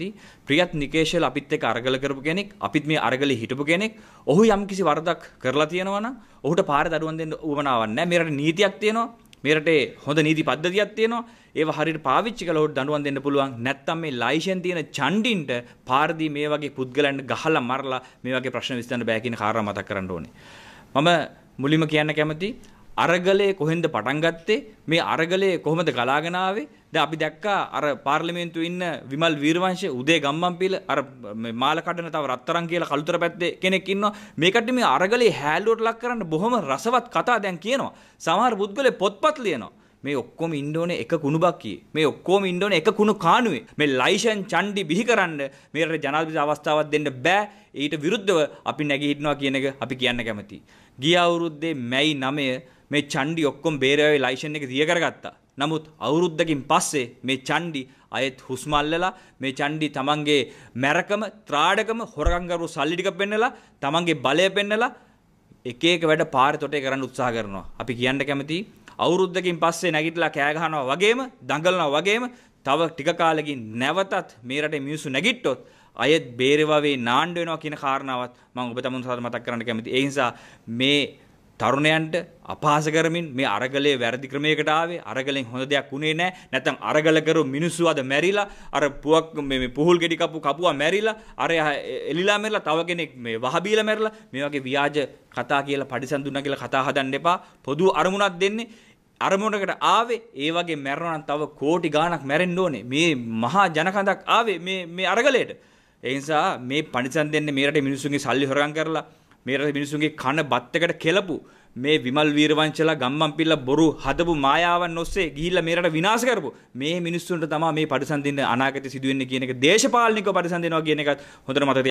ඇති ප්‍රියත් නිකේශල් අපිත් එක්ක අරගල කරපු කෙනෙක් අපිත් මේ අරගලේ හිටපු කෙනෙක් ඔහු යම්කිසි වරදක් කරලා තියෙනවා නම් ඔහුට පාරේ දඩුවම් දෙන්න උවමනාවක් නැහැ මේ රටේ නීතියක් තියෙනවා මේ රටේ හොඳ නීති පද්ධතියක් තියෙනවා ඒව හරියට පාවිච්චි කළා ඔහුට දඬුවම් දෙන්න පුළුවන් නැත්නම් මේ ලයිසන් තියෙන චණ්ඩින්ට පාරදී මේ වගේ පුද්ගලයන් ගහලා මරලා මේ වගේ ප්‍රශ්න විසඳන්න බෑ කියන කාරණා මතක් කරන්න ඕනේ මම මුලින්ම කියන්න කැමතියි අරගලය කොහෙන්ද පටන් ගත්තේ මේ අරගලය කොහොමද ගලාගෙන ආවේ දැන් අපි දැක්කා අර පාර්ලිමේන්තුවේ ඉන්න විමල් වීරවංශ උදේ ගම්මන්පිල අර මාල කඩන තව රත්තරන් කියලා කලුතර පැත්තේ කෙනෙක් ඉන්නවා මේ කට්ටිය මේ අරගලේ හැලුවට ලක් කරන්න බොහොම රසවත් කතා දැන් කියනවා සමහර පුද්ගලෙ පොත්පත් ලියනවා මේ ඔක්කොම ඉන්ඩෝනේ එක කුණුබක්කිය මේ ඔක්කොම ඉන්ඩෝන එක කුණු කානුවේ මේ ලයිෂන් චන්්ඩි බිහි කරන්න මේට ජනාධිත අවස්ථාවත් දෙන්න බෑ ඊට විරුද්ධව අපි නැගිහිටනවා කියන එක අපි කියන්න කැමති. ගිය අවුරුද්දේ මැයි නමය මේ චණ්ඩි ඔක්කොම බේරවයි ලයිෂන් එක දිය කරගත්තා. නමුත් අවුරුද්දකින් පස්සේ මේ චණ්ඩි අයත් හුස්ම අල්ලලා මේ චණ්ඩි තමන්ගේ මැරකම, ත්‍රාඩකම, හොරකම් කරපු සල්ලි ටික පෙන්නලා, තමන්ගේ බලය පෙන්නලා එක එක වැඩ පාරේ තොටේ කරන්න උත්සාහ කරනවා. අපි කියන්න කැමති අවුරුද්දකින් පස්සේ නැගිටලා කෑ ගහනවා වගේම, දඟලනවා වගේම තව ටික කාලෙකින් නැවතත් මේ රටේ මිනිස්සු නැගිට්ටොත් අයත් බේරවවේ නාණ්ඩ වෙනවා කියන කාරණාවත් මම ඔබ තමන් සමග මතක් කරන්න කැමතියි. ඒ නිසා මේ තරුණයන්ට අපහාස කරමින් මේ අරගලයේ වැරදි ක්‍රමයකට ආවේ අරගලෙන් හොඳ දෙයක් උනේ නැහැ නැත්නම් අරගල කරු මිනිස්සු අද මැරිලා අර පුවක් මේ පුහුල් ගෙඩි කපු කපුවා මැරිලා අර එලිලා මැරිලා තව කෙනෙක් මේ වහබීලා මැරිලා මේ වගේ ව්‍යාජ කතා කියලා පඩිසම් දුන්නා කියලා කතා හදන්න එපා පොදු අරමුණක් දෙන්නේ අරමුණකට ආවේ ඒ වගේ මැරෙනවා තව කෝටි ගාණක් මැරෙන්න ඕනේ මේ මහා ජනකඳක් ආවේ මේ මේ අරගලයට ඒ නිසා මේ පණිසම් දෙන්නේ මේ රටේ මිනිස්සුන්ගේ සල්ලි හොරගම් කරලා මේ රටේ මිනිසුන්ගේ කන බත් එකට කෙලපු මේ විමල් වීරවංශලා ගම්මන් පිල්ල බොරු හදපු මායාවන් ඔස්සේ ගිහිල්ලා මේ රට විනාශ කරපු මේ මිනිස්සුන්ට තමයි මේ පරිසම් දෙන්න අනාගතේ සිදුවෙන්නේ කියන එක දේශපාලනිකව පරිසම් දෙනවා කියන එකත් හොඳට මතක